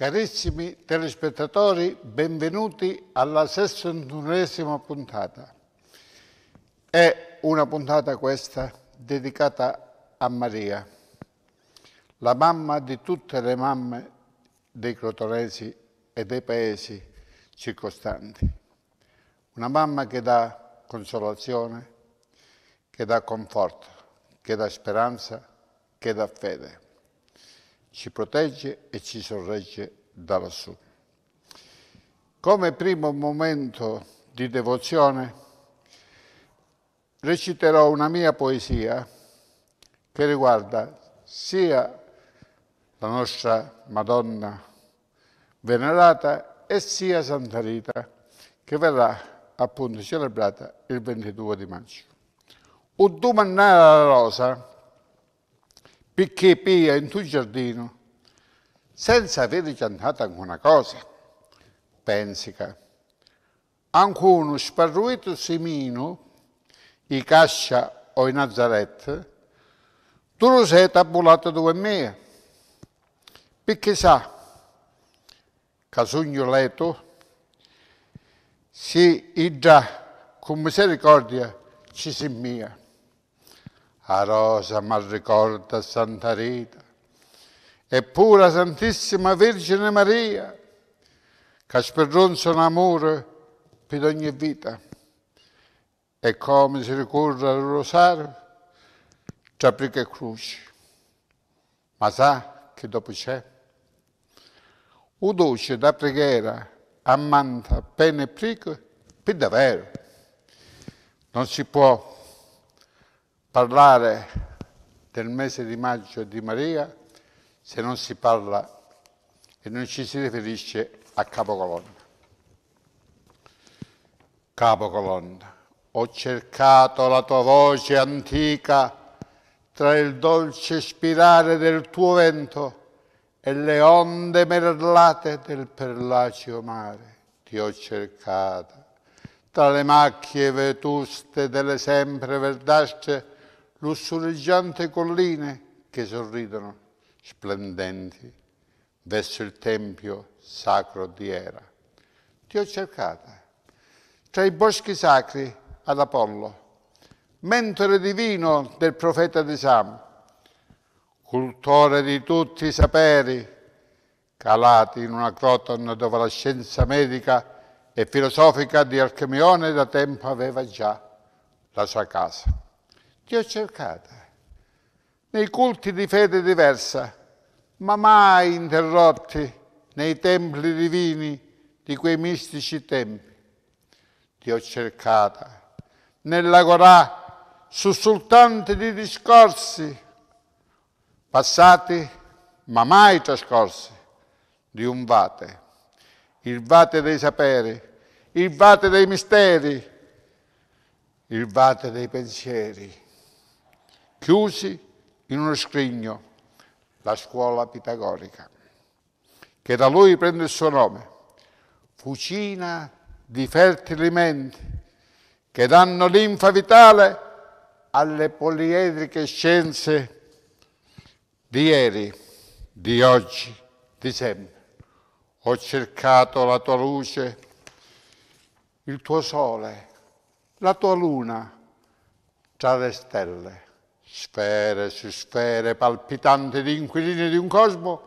Carissimi telespettatori, benvenuti alla 61esima puntata. È una puntata questa dedicata a Maria, la mamma di tutte le mamme dei crotonesi e dei paesi circostanti. Una mamma che dà consolazione, che dà conforto, che dà speranza, che dà fede ci protegge e ci sorregge da lassù. Come primo momento di devozione reciterò una mia poesia che riguarda sia la nostra Madonna venerata e sia Santa Rita che verrà appunto celebrata il 22 di maggio. Udumannara la rosa perché pia in tuo giardino senza aver cantata alcuna cosa. pensi che uno sparrueto semino, i cascia o in Nazareth, tu lo sei tabulato dove me, perché sa, casugno leto, si idra con misericordia ci si mia a rosa mal ricorda Santa Rita, eppure la Santissima Vergine Maria, che sperronza un amore per ogni vita. E come si ricorre al rosario, tra e croci. Ma sa che dopo c'è? Un dolce da preghiera ammanta pene e prico per davvero. Non si può parlare del mese di maggio di Maria se non si parla e non ci si riferisce a capocolonna. Capocolonna, ho cercato la tua voce antica tra il dolce spirare del tuo vento e le onde merlate del perlaceo mare. Ti ho cercata tra le macchie vetuste delle sempre verdastre lussureggianti colline che sorridono, splendenti, verso il Tempio sacro di Era. Ti ho cercata, tra i boschi sacri ad Apollo, mentore divino del profeta di Sam, cultore di tutti i saperi, calati in una crotone dove la scienza medica e filosofica di Alchemione da tempo aveva già la sua casa. Ti ho cercata nei culti di fede diversa, ma mai interrotti nei templi divini di quei mistici tempi. Ti ho cercata nell'agorà sussultante di discorsi passati ma mai trascorsi di un vate, il vate dei saperi, il vate dei misteri, il vate dei pensieri chiusi in uno scrigno, la scuola pitagorica, che da lui prende il suo nome, fucina di fertili menti che danno linfa vitale alle poliedriche scienze di ieri, di oggi, di sempre. Ho cercato la tua luce, il tuo sole, la tua luna tra le stelle sfere su sfere palpitanti di inquilini di un cosmo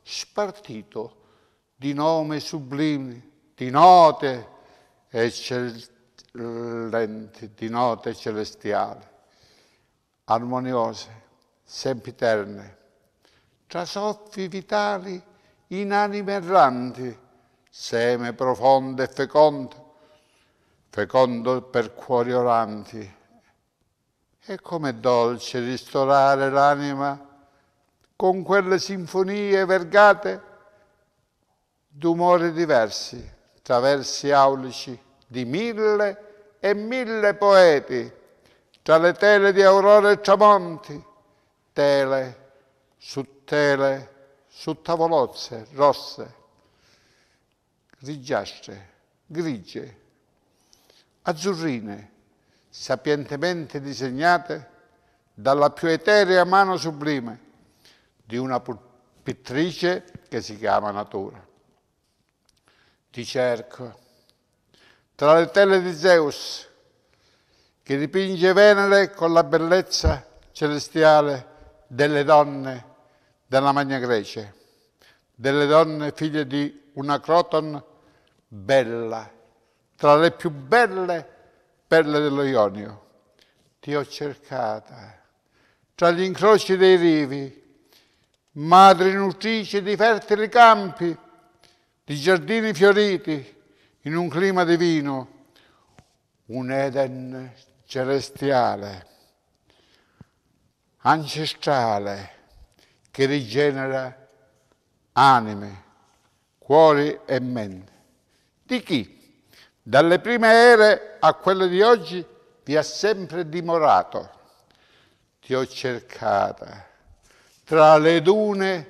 spartito di nomi sublimi, di note eccellenti, di note celestiali, armoniose, sempiterne, tra soffi vitali in anime erranti, seme profonde e feconde, fecondo per cuori oranti, e com'è dolce ristorare l'anima con quelle sinfonie vergate d'umori diversi, tra versi aulici di mille e mille poeti, tra le tele di aurora e tramonti, tele su tele, su tavolozze rosse, grigiastre, grigie, azzurrine, sapientemente disegnate dalla più eterea mano sublime di una pittrice che si chiama natura. Ti cerco tra le tele di Zeus che dipinge Venere con la bellezza celestiale delle donne della Magna Grecia, delle donne figlie di una Croton bella, tra le più belle perla dello Ionio. Ti ho cercata tra gli incroci dei rivi, madre nutrice di fertili campi, di giardini fioriti, in un clima divino, un Eden celestiale, ancestrale, che rigenera anime, cuori e mente. Di chi? Dalle prime ere a quelle di oggi vi ha sempre dimorato. Ti ho cercata tra le dune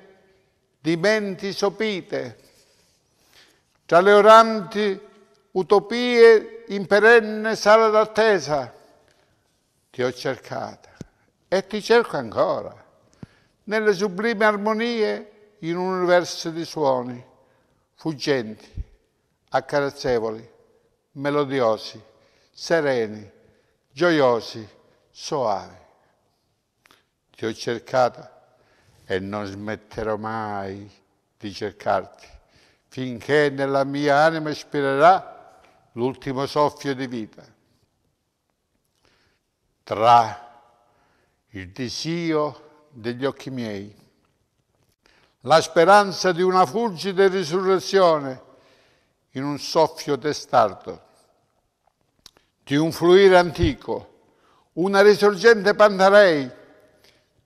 di menti sopite, tra le oranti utopie in perenne sala d'attesa. Ti ho cercata e ti cerco ancora, nelle sublime armonie in un universo di suoni, fuggenti, accarezzevoli, melodiosi, sereni, gioiosi, soavi. Ti ho cercata e non smetterò mai di cercarti, finché nella mia anima ispirerà l'ultimo soffio di vita. Tra il desio degli occhi miei, la speranza di una fulgida risurrezione, in un soffio testardo, di un fluire antico, una risorgente Pantarei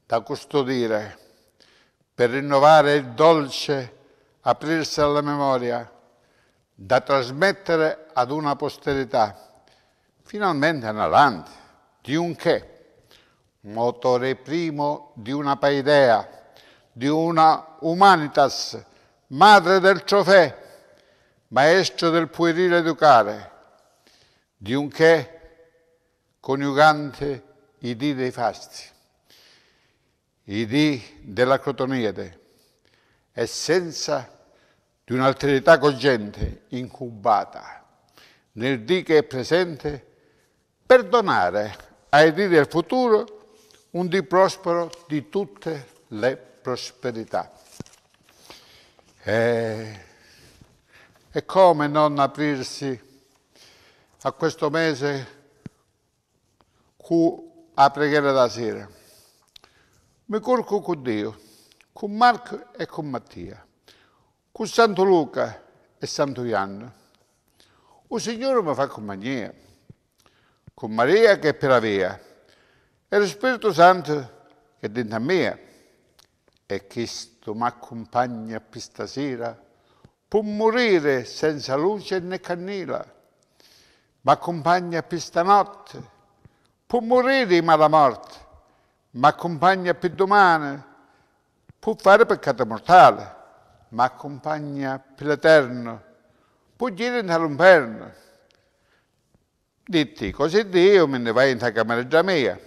da custodire per rinnovare il dolce aprirsi alla memoria, da trasmettere ad una posterità, finalmente analante, di un che, motore primo di una paidea, di una humanitas, madre del trofeo, maestro del puerile educare, di un che coniugante i dì dei fasti, i dì della crotoniede, essenza di un'alterità cogente incubata nel dì che è presente, per donare ai dì del futuro un dì prospero di tutte le prosperità. Eh, e come non aprirsi a questo mese a preghiera da sera? Mi corco con Dio, con Marco e con Mattia, con Santo Luca e Santo Ianno. Il Signore mi fa compagnia, con Maria che è per la via, e lo Spirito Santo che è dentro a me e che mi accompagna questa sera può morire senza luce né cannila, ma accompagna per stanotte, può morire ma la morte, ma accompagna per domani, può fare peccato mortale, ma accompagna per l'eterno, può dire nell'inferno. Ditti, così Dio me ne vai in ta camera già mia,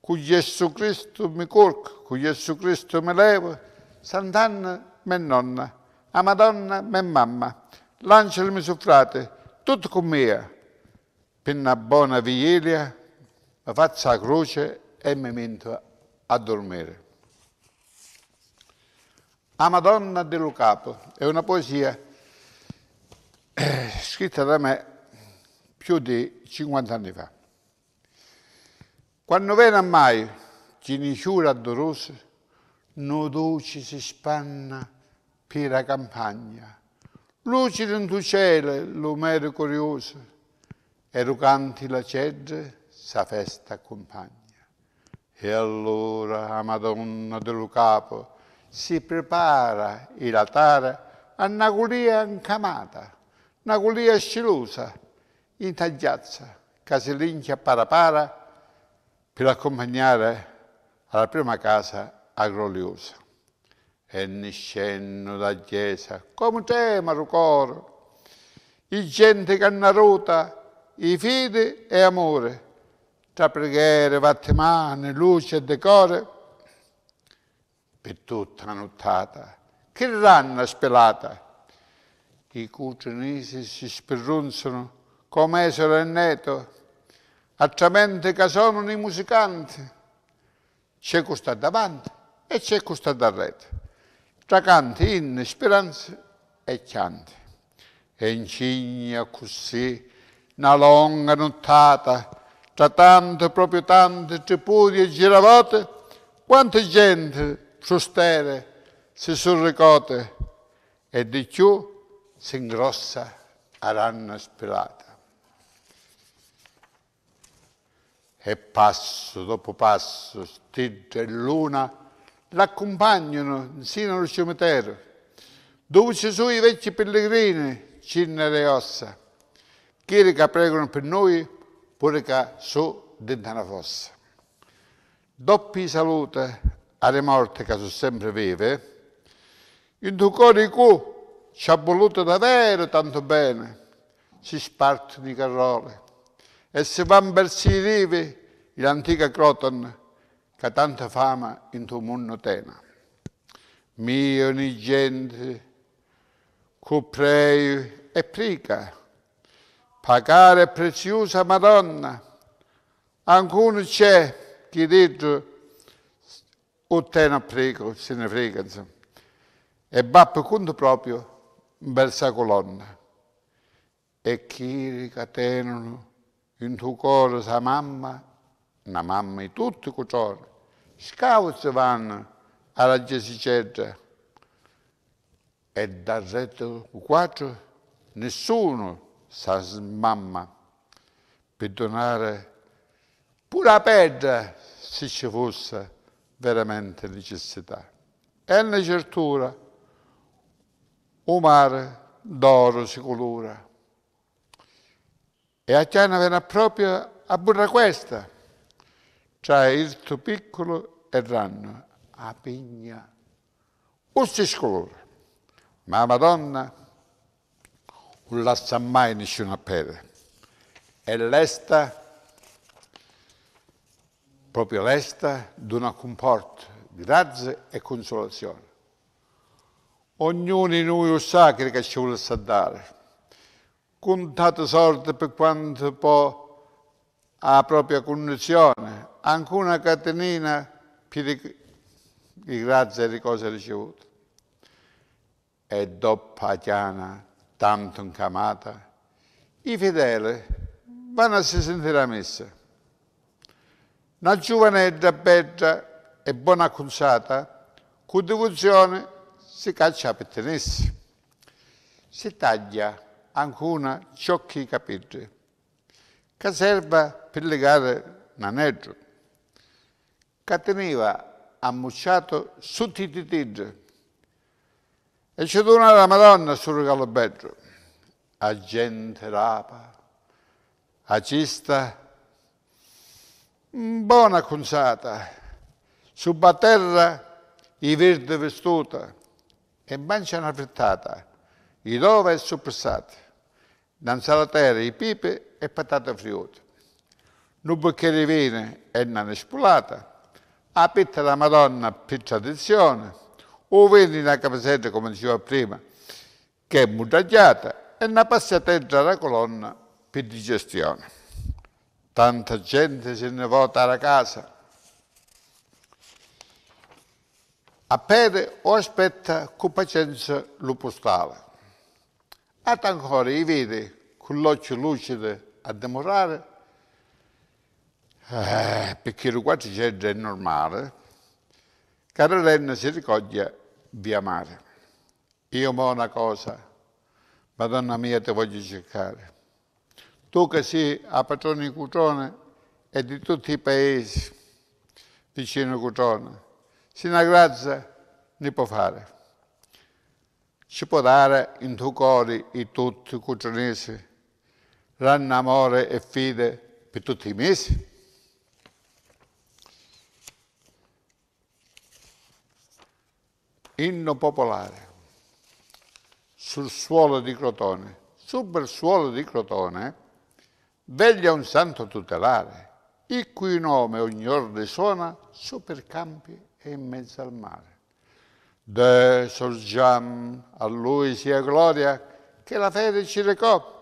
con Gesù Cristo mi corco, con Gesù Cristo mi levo, Sant'Anna me nonna a Madonna me mamma, l'angelo mio frate, tutto con me, per una buona vigilia, mi faccio la croce e mi metto a dormire. A Madonna dello Capo è una poesia eh, scritta da me più di 50 anni fa. Quando vena mai giniciura dolorosa, no dolce si spanna piena campagna. Lucida in tu cielo, l'omero curioso, e rucanti la cedre, sa festa accompagna. E allora a Madonna del Capo si prepara il latare a una culia incamata, una culia scilusa, in tagliazza, caselincia parapara, per accompagnare alla prima casa agloliosa e ne scendo da chiesa, come te, Marucoro, i gente che ruta, i fidi e amore, tra preghiere, vattimane, luce e decore, per tutta la nottata, che ranna spelata. I cucinisi si spirrunzano come esero e neto, altrimenti che sono i musicanti, c'è chi davanti e c'è chi sta da rete tra canti, in speranza e chianti. E incigna così una longa nottata, tra tante, proprio tante, tripudi e giravate, quante gente sostere si sorricote e di più si ingrossa a ranna spelata. E passo dopo passo, stidda e luna, l'accompagnano sino al cimitero, dove ci sono i vecchi pellegrini, cinne le ossa, quelli che pregano per noi, pure che sono dentro la fossa. Doppi salute alle morte che sono sempre vive, il tuo cuore ci ha voluto davvero tanto bene, si spartono di carrole e se vanno verso i rivi l'antica Croton, che tanta fama in tuo mondo tena. Mio nigente, cu prei e prica, pagare preziosa Madonna, ancora c'è chi dice o te ne prego, se ne frega, E Bappo conto proprio verso colonna. E chi ricatenano in tuo cuore sa mamma, una mamma di tutti i cuori, Scout vanno alla Gesicetta e dal retto 4 nessuno sa smamma per donare pure la pedra se ci fosse veramente necessità. E una certura, un mare d'oro si colora. E a Tiana venne proprio a burra questa c'è cioè, il tuo piccolo e ranno a pigna. O si scolora. Ma Madonna non lascia mai nessuno a pera. E l'esta, proprio l'esta, di una comporta di razze e consolazione. Ognuno di noi lo sa che ci vuole dare. Contate sorte per quanto può alla propria condizione, anche una catenina più di, di grazie e di cose ricevute. E dopo Chiana, tanto incamata, i fedeli vanno a si sentire a messa. Una giovanetta bella e buona acconsata, con devozione si caccia per tenersi. Si taglia ancora ciocchi capelli che serve per legare un che teneva ammucciato su di tigre e ci una la Madonna sul regalo galoppeggio. A gente rapa, a cista, buona consata, suba terra i verde vestuta e mangia una frittata, i dove e suppressati, danza la terra i pipe e patate fritte. Un bicchiere di vino e una spolata, la pitta della Madonna per tradizione, o vino una capacetta, come dicevo prima, che è mutagliata, e una passatella alla colonna per digestione. Tanta gente se ne vota alla casa. A Appena o aspetta con pazienza lo postale. Ad ancora i vedi con l'occhio lucido a demorare, eh, perché il quattricento è normale, caro Renna si ricoglie via mare. Io mo una cosa, Madonna mia ti voglio cercare. Tu che sei a Patrone Cutone e di tutti i paesi vicino a Cutone, se una grazia ne può fare. Ci può dare in tuo cuore i tutti cutonesi ranna amore e fide per tutti i mesi? Inno popolare. Sul suolo di Crotone, sul bel suolo di Crotone, veglia un santo tutelare, il cui nome ogni ordo suona su per campi e in mezzo al mare. De sorgiam, a lui sia gloria, che la fede ci recò,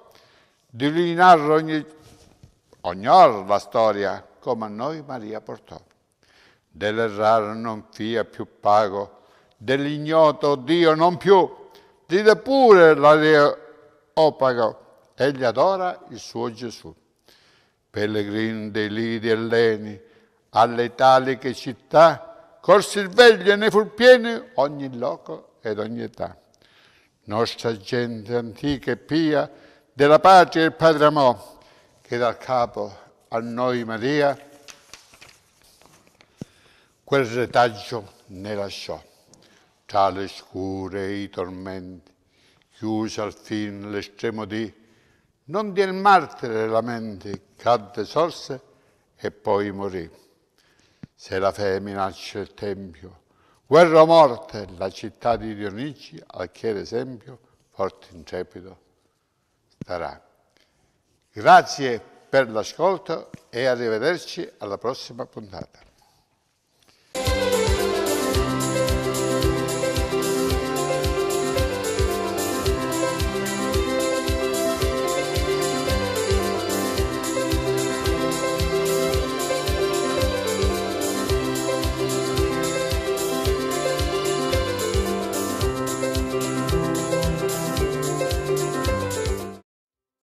di lui narra ogni, ogni la storia, come a noi Maria portò. Dell'errare non fia più pago, dell'ignoto Dio non più, dite pure l'aleopago, oh, egli adora il suo Gesù. Pellegrin dei lidi e Leni, alle italiche città, corsi il veglio e ne fu pieno ogni loco ed ogni età. Nostra gente antica e pia, della patria il padre amò, che dal capo a noi Maria quel retaggio ne lasciò. Tra le scure e i tormenti, chiusa al fin l'estremo di, non di il martire mente, cadde sorse e poi morì. Se la fe minaccia il tempio, guerra o morte, la città di Dionigi, al chiere esempio, forte intrepido, sarà. Grazie per l'ascolto e arrivederci alla prossima puntata.